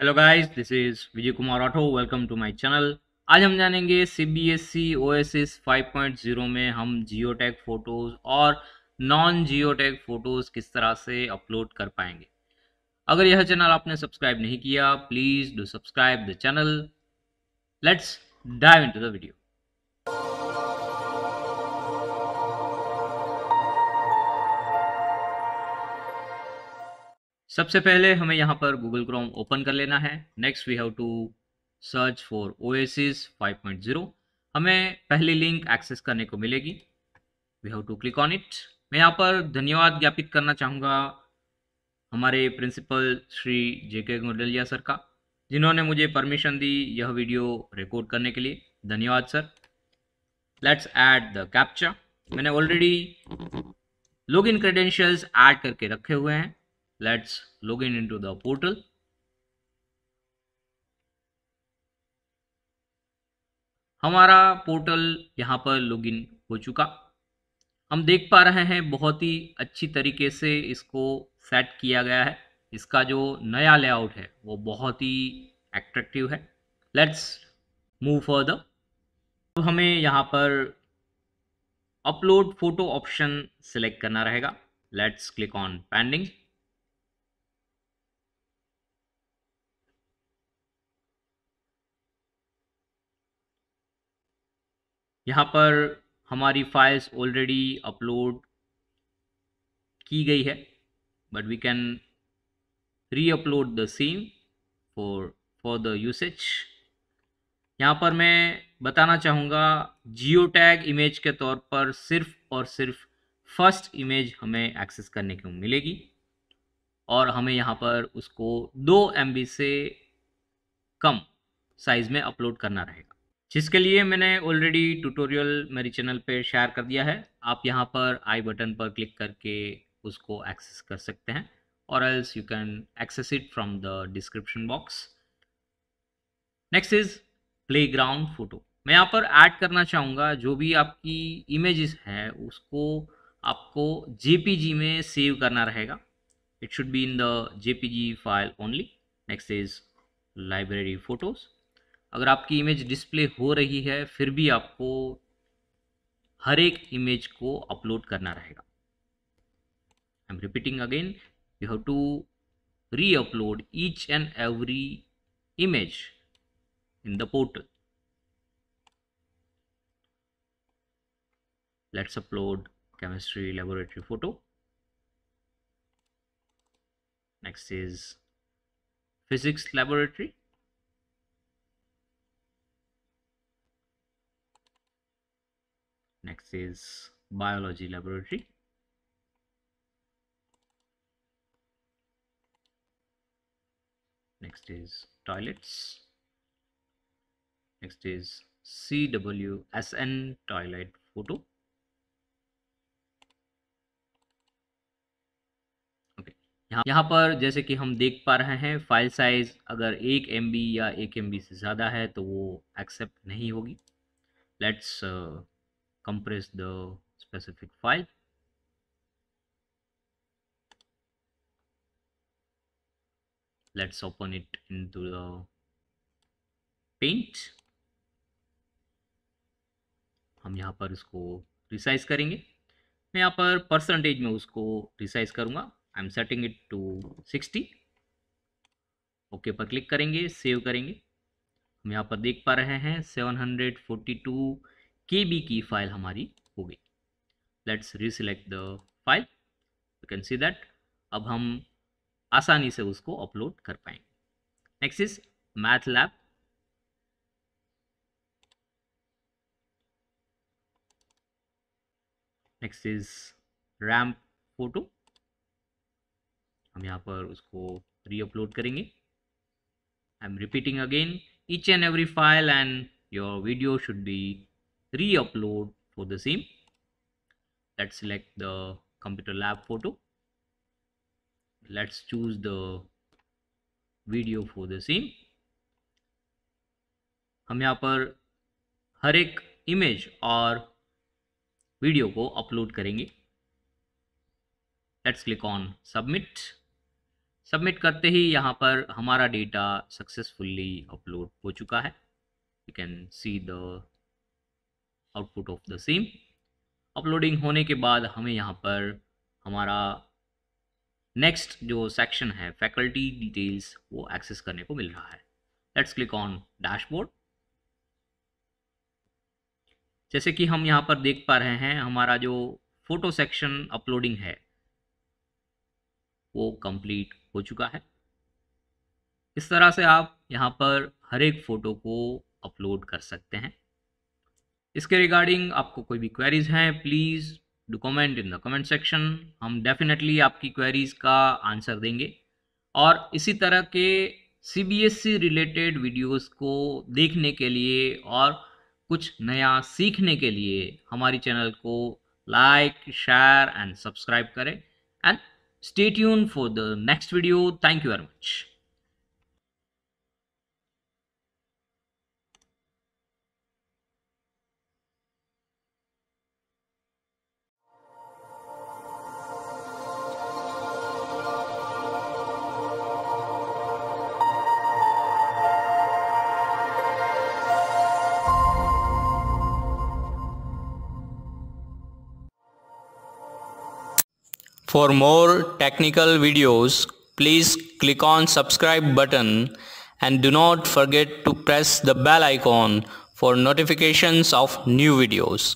Hello guys this is Vijay Kumar auto welcome to my channel आज हम जानेंगे C B S C O S S five point zero में हम geo tag photos और non geo tag photos किस तरह से अपलोड कर पाएंगे अगर यह चैनल आपने सब्सक्राइब नहीं किया please do subscribe the channel let's dive into the video सबसे पहले हमें यहाँ पर गूगल क्रोम ओपन कर लेना है next we have to search for O 5.0 हमें पहली लिंक एक्सेस करने को मिलेगी we have to click on it मैं यहाँ पर धन्यवाद ज्ञापित करना चाहूँगा हमारे प्रिंसिपल श्री जे के गुंडलिया सर का जिन्होंने मुझे परमिशन दी यह वीडियो रिकॉर्ड करने के लिए धन्यवाद sir let's add the captcha मैंने already log in credentials add करके रखे हुए हैं Let's login into the portal. हमारा पोर्टल यहाँ पर लॉगिन हो चुका हम देख पा रहे हैं बहुत ही अच्छी तरीके से इसको सेट किया गया है इसका जो नया लेआउट है वो बहुत ही एट्रैक्टिव है लेट्स मूव फर्दर अब हमें यहाँ पर अपलोड फोटो ऑप्शन सेलेक्ट करना रहेगा लेट्स क्लिक ऑन पेंडिंग यहाँ पर हमारी फाइल्स ऑलरेडी अपलोड की गई है but we can reupload the same for for the usage यहाँ पर मैं बताना चाहूँगा जियो टैग इमेज के तौर पर सिर्फ और सिर्फ फर्स्ट इमेज हमें एक्सेस करने को मिलेगी और हमें यहाँ पर उसको दो एम से कम साइज़ में अपलोड करना रहेगा जिसके लिए मैंने ऑलरेडी ट्यूटोरियल मेरे चैनल पे शेयर कर दिया है आप यहाँ पर आई बटन पर क्लिक करके उसको एक्सेस कर सकते हैं else you can access it from the description box next is playground photo मैं यहाँ पर ऐड करना चाहूँगा जो भी आपकी इमेजेस है उसको आपको जे में सेव करना रहेगा it should be in the J file only next is library photos अगर आपकी इमेज डिस्प्ले हो रही है फिर भी आपको हर एक इमेज को अपलोड करना रहेगा I am repeating again you have to reupload each and every image in the portal let's upload chemistry laboratory photo next is physics laboratory next is biology laboratory next is toilets next is CWSN toilet photo यहाँ पर जैसे कि हम देख पा रहे हैं file size अगर एक एम या एक एम से ज़्यादा है तो वो एक्सेप्ट नहीं होगी let's compress the specific file let's open it into the paint हम यहाँ पर इसको रिसाइज करेंगे मैं यहाँ पर परसेंटेज में उसको रिसाइज करूँगा I am setting it to sixty okay पर क्लिक करेंगे सेव करेंगे हम यहाँ पर देख पा रहे हैं seven hundred forty two kb की फाइल हमारी हो गई let's reselect the file you can see that अब हम आसानी से उसको अपलोड कर पाएंगे next is math lab next is ram photo हम यहाँ पर उसको रीअपलोड करेंगे I am repeating again each and every file and your video should be re-upload for the same let's select the computer lab photo let's choose the video for the same हम यहाँ पर हर एक image और video को upload करेंगे let's click on submit submit करते ही यहाँ पर हमारा डेटा सक्सेसफुली अपलोड हो चुका है you can see the output of the same uploading होने के बाद हमें यहाँ पर हमारा नेक्स्ट जो सेक्शन है फैकल्टी डिटेल्स वो एक्सेस करने को मिल रहा है लेट्स क्लिक ऑन डैशबोर्ड जैसे कि हम यहाँ पर देख पा रहे हैं हमारा जो फोटो सेक्शन अपलोडिंग है वो कंप्लीट हो चुका है इस तरह से आप यहाँ पर हर एक फ़ोटो को अपलोड कर सकते हैं इसके रिगार्डिंग आपको कोई भी क्वेरीज हैं please do comment in the comment section हम डेफिनेटली आपकी क्वेरीज का आंसर देंगे और इसी तरह के C B S E related videos को देखने के लिए और कुछ नया सीखने के लिए हमारी चैनल को लाइक शेयर एंड सब्सक्राइब करें and stay tune for the next video thank you very much For more technical videos, please click on subscribe button and do not forget to press the bell icon for notifications of new videos.